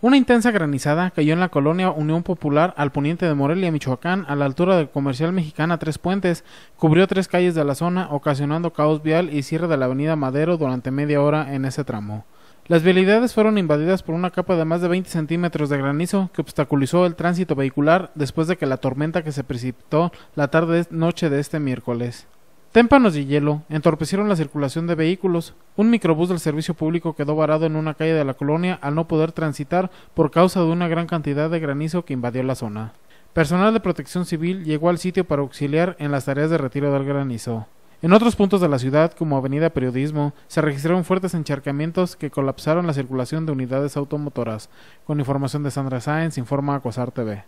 Una intensa granizada cayó en la colonia Unión Popular al poniente de Morelia, Michoacán, a la altura del comercial mexicana Tres Puentes, cubrió tres calles de la zona, ocasionando caos vial y cierre de la avenida Madero durante media hora en ese tramo. Las vialidades fueron invadidas por una capa de más de 20 centímetros de granizo que obstaculizó el tránsito vehicular después de que la tormenta que se precipitó la tarde-noche de este miércoles. Témpanos de hielo entorpecieron la circulación de vehículos. Un microbús del servicio público quedó varado en una calle de la colonia al no poder transitar por causa de una gran cantidad de granizo que invadió la zona. Personal de protección civil llegó al sitio para auxiliar en las tareas de retiro del granizo. En otros puntos de la ciudad, como Avenida Periodismo, se registraron fuertes encharcamientos que colapsaron la circulación de unidades automotoras. Con información de Sandra Sáenz, informa Acosar TV.